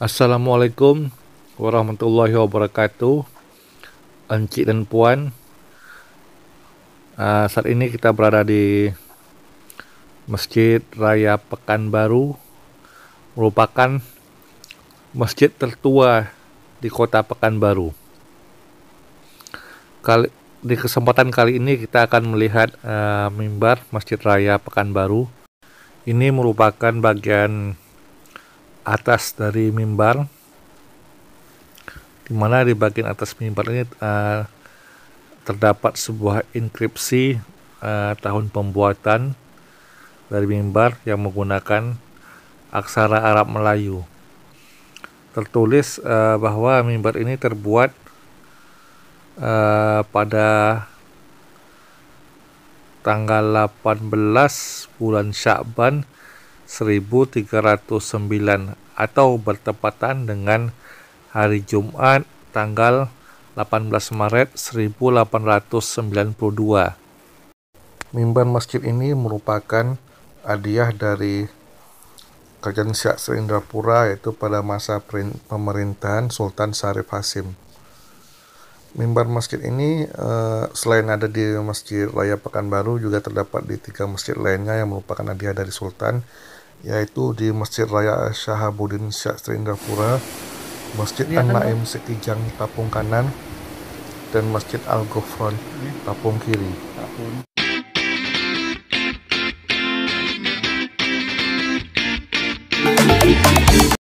Assalamualaikum warahmatullahi wabarakatuh Encik dan Puan uh, Saat ini kita berada di Masjid Raya Pekanbaru Merupakan masjid tertua di kota Pekanbaru Kali, Di kesempatan kali ini kita akan melihat uh, mimbar Masjid Raya Pekanbaru Ini merupakan bagian atas dari mimbar di mana di bagian atas mimbar ini uh, terdapat sebuah inskripsi uh, eh, tahun pembuatan dari mimbar yang menggunakan aksara Arab Melayu. Tertulis uh, bahwa mimbar ini terbuat uh, pada tanggal 18 bulan Syakban 1309 atau bertepatan dengan hari Jumat tanggal 18 Maret 1892. Mimbar masjid ini merupakan hadiah dari Kerajaan Syak Serindrapura yaitu pada masa pemerintahan Sultan Syarif Hasim. Mimbar masjid ini eh, selain ada di Masjid Raya Pekanbaru juga terdapat di tiga masjid lainnya yang merupakan hadiah dari Sultan yaitu di Masjid Raya Syahabuddin Syastrindapura, Masjid ya, An-Naim Sekijang Tapung Kanan, dan Masjid Al-Ghufran iya. Tapung Kiri. Tapung.